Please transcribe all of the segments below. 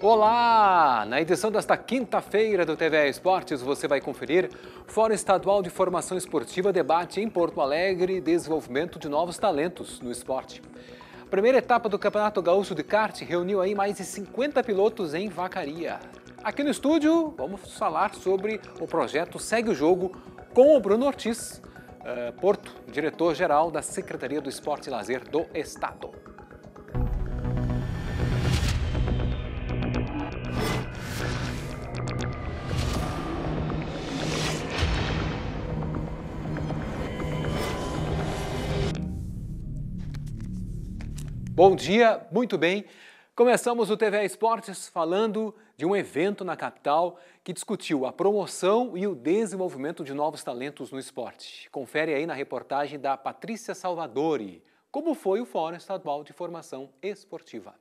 Olá! Na edição desta quinta-feira do TV Esportes, você vai conferir Fórum Estadual de Formação Esportiva debate em Porto Alegre desenvolvimento de novos talentos no esporte. A primeira etapa do Campeonato Gaúcho de Kart reuniu aí mais de 50 pilotos em Vacaria. Aqui no estúdio, vamos falar sobre o projeto Segue o Jogo com o Bruno Ortiz, eh, Porto, diretor-geral da Secretaria do Esporte e Lazer do Estado. Bom dia, muito bem. Começamos o TV Esportes falando de um evento na capital que discutiu a promoção e o desenvolvimento de novos talentos no esporte. Confere aí na reportagem da Patrícia Salvadori como foi o Fórum Estadual de Formação Esportiva.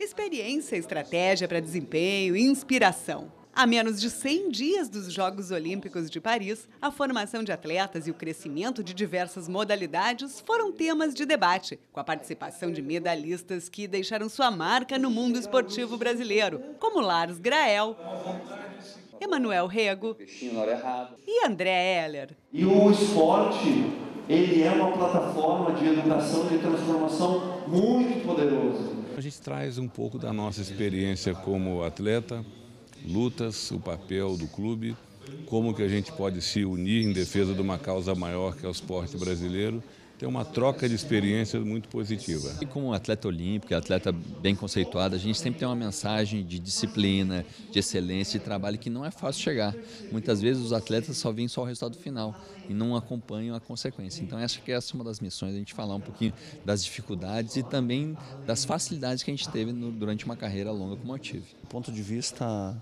Experiência, estratégia para desempenho, inspiração. A menos de 100 dias dos Jogos Olímpicos de Paris, a formação de atletas e o crescimento de diversas modalidades foram temas de debate, com a participação de medalhistas que deixaram sua marca no mundo esportivo brasileiro, como Lars Grael, Emanuel Rego e André Heller. E o esporte, ele é uma plataforma de educação e de transformação muito poderosa. A gente traz um pouco da nossa experiência como atleta, lutas, o papel do clube, como que a gente pode se unir em defesa de uma causa maior que é o esporte brasileiro tem uma troca de experiências muito positiva. E como atleta olímpico, atleta bem conceituado, a gente sempre tem uma mensagem de disciplina, de excelência, de trabalho que não é fácil chegar. Muitas vezes os atletas só vêm só o resultado final e não acompanham a consequência. Então acho que essa é uma das missões, a gente falar um pouquinho das dificuldades e também das facilidades que a gente teve no, durante uma carreira longa como eu tive. Do ponto de vista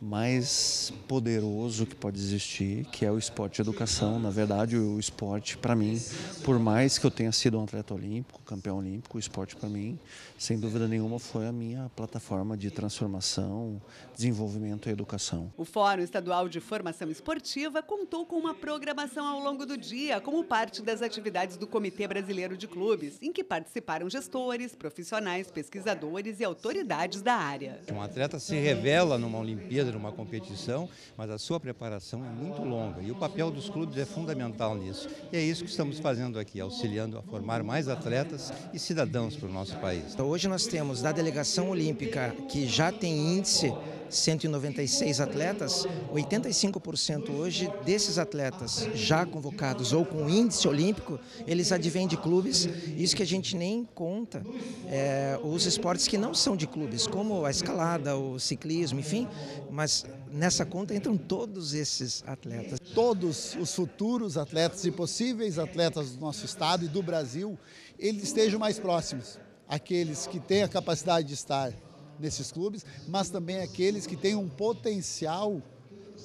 mais poderoso que pode existir, que é o esporte de educação. Na verdade, o esporte, para mim, por mais que eu tenha sido um atleta olímpico, campeão olímpico, o esporte, para mim, sem dúvida nenhuma, foi a minha plataforma de transformação, desenvolvimento e educação. O Fórum Estadual de Formação Esportiva contou com uma programação ao longo do dia, como parte das atividades do Comitê Brasileiro de Clubes, em que participaram gestores, profissionais, pesquisadores e autoridades da área. Um atleta se revela numa Olimpíada uma numa competição, mas a sua preparação é muito longa e o papel dos clubes é fundamental nisso. E é isso que estamos fazendo aqui, auxiliando a formar mais atletas e cidadãos para o nosso país. Então, hoje nós temos da delegação olímpica, que já tem índice 196 atletas, 85% hoje desses atletas já convocados ou com índice olímpico, eles advêm de clubes, isso que a gente nem conta. É, os esportes que não são de clubes, como a escalada, o ciclismo, enfim, mas nessa conta entram todos esses atletas. Todos os futuros atletas e possíveis atletas do nosso estado e do Brasil, eles estejam mais próximos. Aqueles que têm a capacidade de estar nesses clubes, mas também aqueles que têm um potencial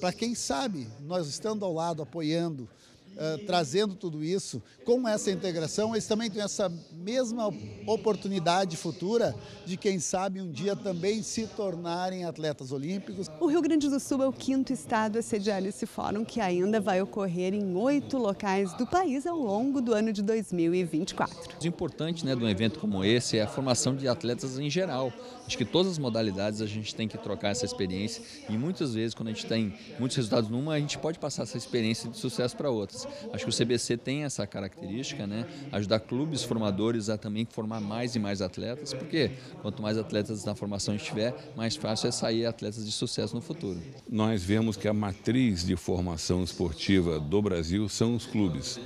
para quem sabe nós estando ao lado apoiando eh, trazendo tudo isso, com essa integração, eles também têm essa mesma oportunidade futura de, quem sabe, um dia também se tornarem atletas olímpicos. O Rio Grande do Sul é o quinto estado a sediar esse fórum, que ainda vai ocorrer em oito locais do país ao longo do ano de 2024. O importante né, de um evento como esse é a formação de atletas em geral. Acho que todas as modalidades a gente tem que trocar essa experiência e muitas vezes, quando a gente tem muitos resultados numa, a gente pode passar essa experiência de sucesso para outras. Acho que o CBC tem essa característica, né? Ajudar clubes formadores a também formar mais e mais atletas, porque quanto mais atletas na formação estiver, mais fácil é sair atletas de sucesso no futuro. Nós vemos que a matriz de formação esportiva do Brasil são os clubes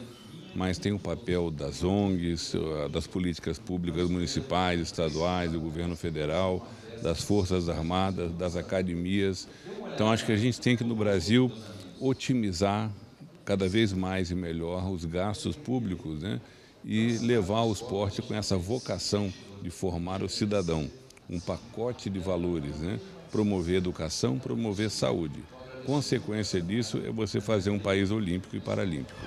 mas tem o papel das ONGs, das políticas públicas municipais, estaduais, do governo federal, das Forças Armadas, das academias. Então, acho que a gente tem que, no Brasil, otimizar cada vez mais e melhor os gastos públicos né? e levar o esporte com essa vocação de formar o cidadão, um pacote de valores, né? promover educação, promover saúde. Consequência disso é você fazer um país olímpico e paralímpico.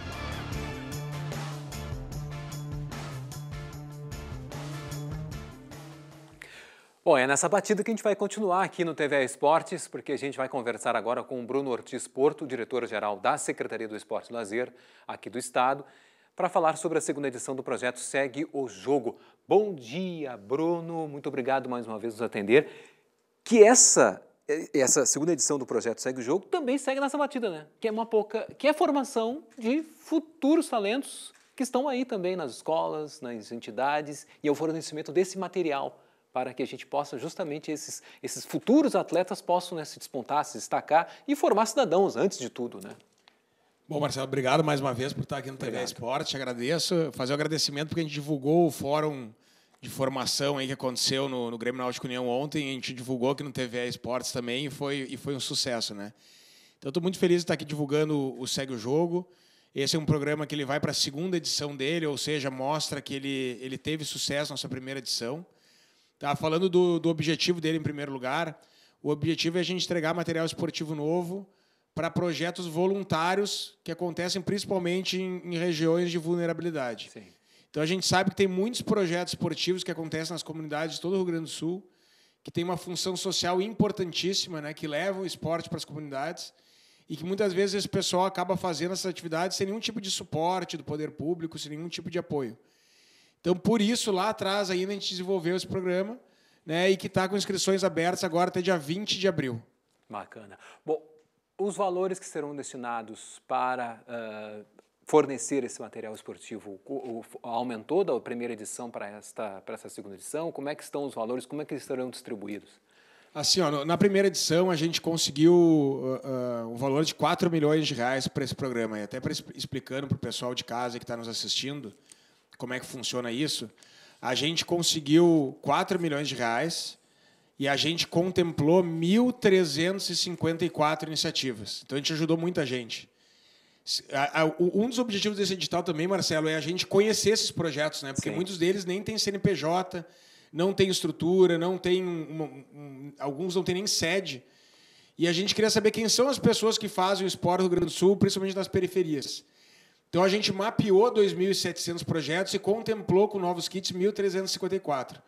Bom, é nessa batida que a gente vai continuar aqui no TVA Esportes, porque a gente vai conversar agora com o Bruno Ortiz Porto, diretor-geral da Secretaria do Esporte e Lazer aqui do Estado, para falar sobre a segunda edição do projeto Segue o Jogo. Bom dia, Bruno. Muito obrigado mais uma vez por nos atender. Que essa essa segunda edição do projeto Segue o Jogo também segue nessa batida, né? Que é uma pouca, que é formação de futuros talentos que estão aí também nas escolas, nas entidades e é o fornecimento desse material para que a gente possa justamente esses, esses futuros atletas possam né, se despontar, se destacar e formar cidadãos antes de tudo, né? Bom, Marcelo, obrigado mais uma vez por estar aqui no TV Esporte. Agradeço. Fazer o um agradecimento porque a gente divulgou o fórum de formação aí que aconteceu no, no Grêmio Náutico União ontem. A gente divulgou aqui no TV Esportes também e foi, e foi um sucesso, né? Então, estou muito feliz de estar aqui divulgando o Segue o Jogo. Esse é um programa que ele vai para a segunda edição dele, ou seja, mostra que ele, ele teve sucesso na sua primeira edição. Tá falando do, do objetivo dele em primeiro lugar. O objetivo é a gente entregar material esportivo novo para projetos voluntários que acontecem principalmente em, em regiões de vulnerabilidade. Sim. Então a gente sabe que tem muitos projetos esportivos que acontecem nas comunidades de todo o Rio Grande do Sul, que tem uma função social importantíssima, né, que levam o esporte para as comunidades e que muitas vezes esse pessoal acaba fazendo essas atividades sem nenhum tipo de suporte do poder público, sem nenhum tipo de apoio. Então, por isso, lá atrás ainda a gente desenvolveu esse programa né, e que está com inscrições abertas agora até dia 20 de abril. Bacana. Bom, os valores que serão destinados para uh, fornecer esse material esportivo o, o, aumentou da primeira edição para esta, para essa segunda edição? Como é que estão os valores? Como é que eles serão distribuídos? Assim, ó, na primeira edição a gente conseguiu uh, uh, um valor de 4 milhões de reais para esse programa. E até para explicando para o pessoal de casa que está nos assistindo, como é que funciona isso, a gente conseguiu 4 milhões de reais e a gente contemplou 1.354 iniciativas. Então a gente ajudou muita gente. Um dos objetivos desse edital também, Marcelo, é a gente conhecer esses projetos, né? Porque Sim. muitos deles nem tem CNPJ, não tem estrutura, não tem uma, um, alguns não têm nem sede. E a gente queria saber quem são as pessoas que fazem o esporte do Rio Grande do Sul, principalmente nas periferias. Então a gente mapeou 2.700 projetos e contemplou com novos kits 1.354.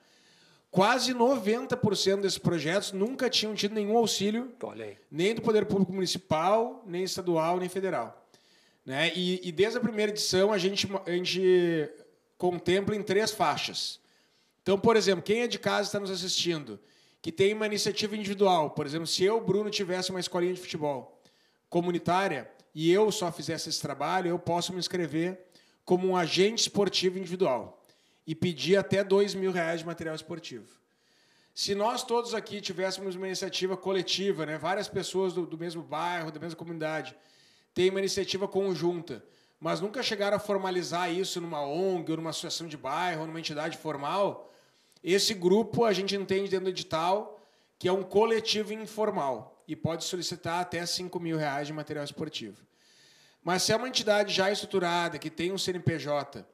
Quase 90% desses projetos nunca tinham tido nenhum auxílio, nem do Poder Público Municipal, nem estadual, nem federal. Né? E, e desde a primeira edição a gente, a gente contempla em três faixas. Então, por exemplo, quem é de casa está nos assistindo, que tem uma iniciativa individual, por exemplo, se eu, Bruno, tivesse uma escolinha de futebol comunitária, e eu só fizesse esse trabalho, eu posso me inscrever como um agente esportivo individual e pedir até dois mil reais de material esportivo. Se nós todos aqui tivéssemos uma iniciativa coletiva, né, várias pessoas do, do mesmo bairro, da mesma comunidade, tem uma iniciativa conjunta, mas nunca chegaram a formalizar isso numa ONG, ou numa associação de bairro, ou numa entidade formal, esse grupo a gente entende dentro do edital que é um coletivo informal e pode solicitar até 5 mil reais de material esportivo. Mas se é uma entidade já estruturada, que tem um CNPJ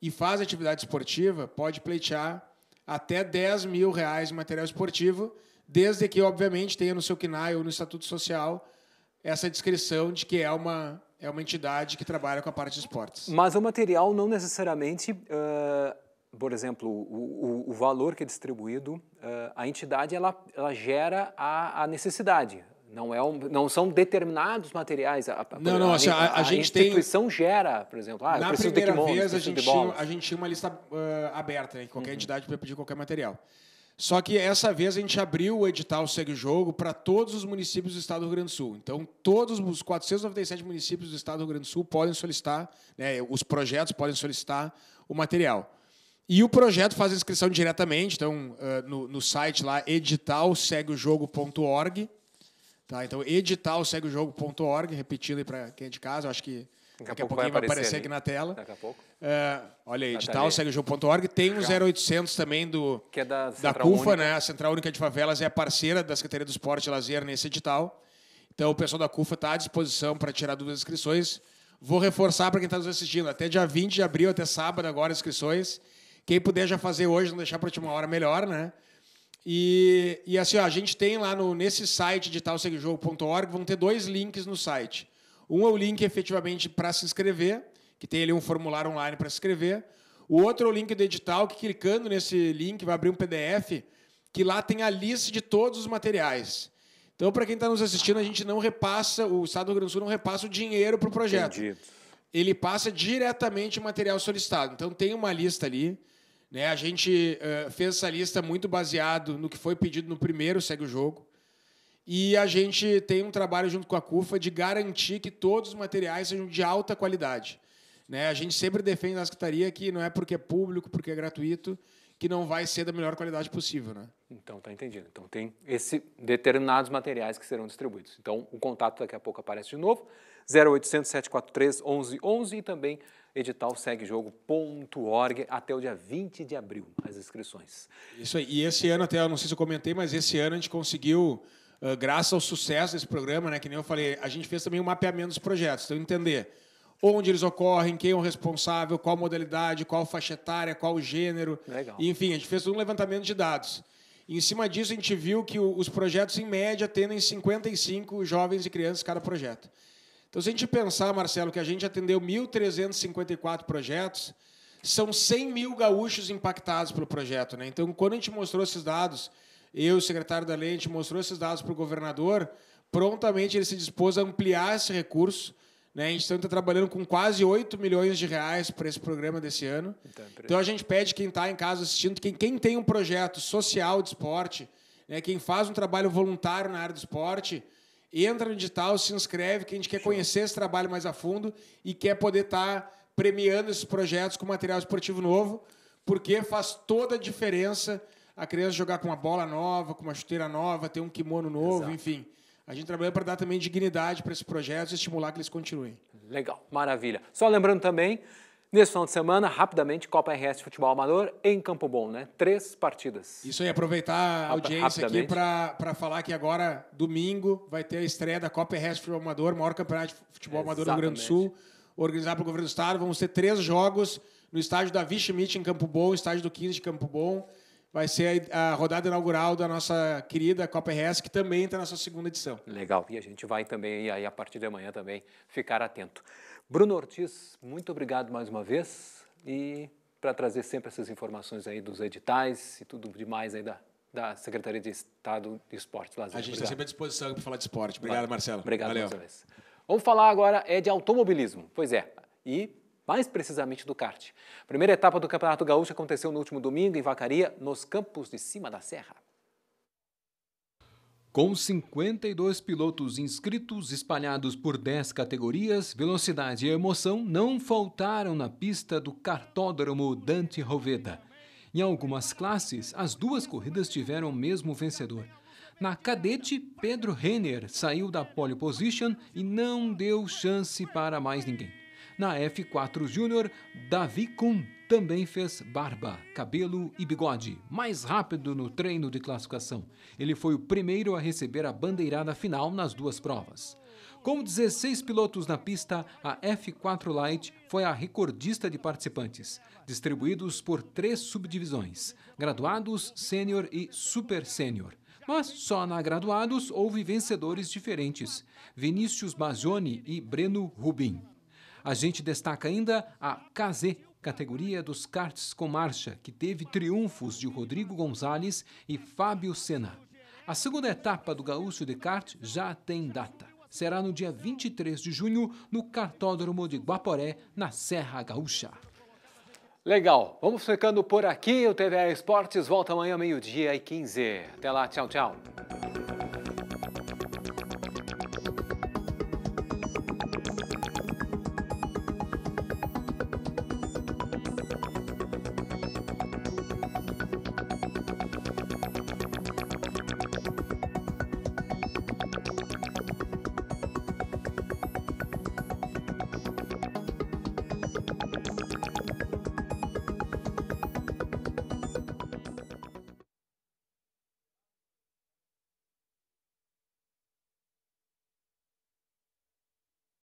e faz atividade esportiva, pode pleitear até 10 mil reais em material esportivo, desde que, obviamente, tenha no seu CNAE ou no Estatuto Social essa descrição de que é uma, é uma entidade que trabalha com a parte de esportes. Mas o material não necessariamente uh por exemplo, o, o, o, valor que é distribuído, eh, a entidade ela, ela gera a, a necessidade. Não, é um, não são determinados materiais. A, a não, não, assim, a, a, a gente instituição tem... gera, por exemplo, ah, na primeira de kimonos, vez a gente, tinha, a gente tinha uma lista uh, aberta, né, qualquer uhum. entidade podia pedir qualquer material. Só que essa vez a gente abriu o edital Segue o Jogo para todos os municípios do estado do Rio Grande do Sul. Então, todos os 497 municípios do estado do Rio Grande do Sul podem solicitar, né, os projetos podem solicitar o material. E o projeto faz a inscrição diretamente, então uh, no, no, site lá editalseguejogo.org. Tá? Então editalseguejogo.org, repetindo aí para quem é de casa, eu acho que daqui, daqui a, pouquinho vai aparecer, aparecer aqui na tela. Daqui a pouco. Uh, olha aí, tá editalseguejogo.org. Tem o um 0800 também do, que é da, da CUFA, né? a Central Única de Favelas é parceira da Secretaria do Esporte e Lazer nesse edital. Então o pessoal da CUFA está à disposição para tirar dúvidas e inscrições. Vou reforçar para quem está nos assistindo, até dia 20 de abril, até sábado agora, inscrições. Quem puder já fazer hoje, não deixar para a última hora, melhor, né? E, e assim, ó, a gente tem lá no, nesse site de talseguejogo.org, vão ter dois links no site. Um é o link efetivamente para se inscrever, que tem ali um formulário online para se inscrever. O outro é o link do edital, que clicando nesse link vai abrir um PDF, que lá tem a lista de todos os materiais. Então, para quem está nos assistindo, a gente não repassa, o Estado do Rio Grande do Sul não repassa o dinheiro para o projeto. Entendi. Ele passa diretamente o material solicitado. Então, tem uma lista ali. Né? A gente uh, fez essa lista muito baseado no que foi pedido no primeiro Segue o Jogo. E a gente tem um trabalho junto com a CUFA de garantir que todos os materiais sejam de alta qualidade. Né? A gente sempre defende na secretaria que não é porque é público, porque é gratuito, que não vai ser da melhor qualidade possível, né? Então, tá entendido. Então, tem esse determinados materiais que serão distribuídos. Então, o contato daqui a pouco aparece de novo, 0800 743 1111 e também edital seguejogo.org até o dia 20 de abril, as inscrições. Isso aí. E esse ano, até eu não sei se eu comentei, mas esse ano a gente conseguiu, graças ao sucesso desse programa, né, que nem eu falei, a gente fez também um mapeamento dos projetos, então entender onde eles ocorrem, quem é o responsável, qual modalidade, qual faixa etária, qual gênero. Legal. Enfim, a gente fez um levantamento de dados. E, em cima disso, a gente viu que os projetos, em média, tendem 55 jovens e crianças cada projeto. Então, se a gente pensar, Marcelo, que a gente atendeu 1.354 projetos, são 100 mil gaúchos impactados pelo projeto. Né? Então, quando a gente mostrou esses dados, eu, o secretário da lei, a gente mostrou esses dados para o governador, prontamente ele se dispôs a ampliar esse recurso. Né? A gente está então trabalhando com quase 8 milhões de reais para esse programa desse ano. Então, é então a gente pede quem está em casa assistindo, quem, quem tem um projeto social de esporte, né? quem faz um trabalho voluntário na área do esporte, entra no digital, se inscreve, que a gente quer conhecer esse trabalho mais a fundo e quer poder estar tá premiando esses projetos com material esportivo novo, porque faz toda a diferença a criança jogar com uma bola nova, com uma chuteira nova, ter um kimono novo, Exato. enfim. A gente trabalha para dar também dignidade para esses projetos e estimular que eles continuem. Legal, maravilha. Só lembrando também Nesse final de semana, rapidamente, Copa RS Futebol Amador em Campo Bom, né? Três partidas. Isso aí, aproveitar a audiência aqui para falar que agora, domingo, vai ter a estreia da Copa RS Futebol Amador, maior campeonato de futebol amador do Rio Grande do Sul, organizado pelo governo do Estado. Vamos ter três jogos no estádio da Schmidt em Campo Bom, estádio do 15 de Campo Bom vai ser a, rodada inaugural da nossa querida Copa RS, que também está na sua segunda edição. Legal, e a gente vai também, aí a partir de amanhã também, ficar atento. Bruno Ortiz, muito obrigado mais uma vez e para trazer sempre essas informações aí dos editais e tudo demais aí da, da Secretaria de Estado de Esporte. Lazer. A gente está sempre à disposição para falar de esporte. Obrigado, Marcelo. Obrigado, Marcelo. Vamos falar agora é de automobilismo. Pois é, e mais precisamente do kart. A primeira etapa do Campeonato Gaúcho aconteceu no último domingo em Vacaria, nos campos de cima da serra. Com 52 pilotos inscritos, espalhados por 10 categorias, velocidade e emoção não faltaram na pista do cartódromo Dante Roveda. Em algumas classes, as duas corridas tiveram o mesmo vencedor. Na cadete, Pedro Renner saiu da pole position e não deu chance para mais ninguém. Na F4 Júnior, Davi Kuhn também fez barba, cabelo e bigode, mais rápido no treino de classificação. Ele foi o primeiro a receber a bandeirada final nas duas provas. Com 16 pilotos na pista, a F4 Light foi a recordista de participantes, distribuídos por três subdivisões: graduados, sênior e super sênior. Mas só na graduados houve vencedores diferentes: Vinícius Bagioni e Breno Rubin. A gente destaca ainda a KZ, categoria dos karts com marcha, que teve triunfos de Rodrigo Gonzalez e Fábio Senna. A segunda etapa do Gaúcho de Kart já tem data. Será no dia 23 de junho, no cartódromo de Guaporé, na Serra Gaúcha. Legal, vamos ficando por aqui. O TVA Esportes volta amanhã, meio-dia e 15. Até lá, tchau, tchau.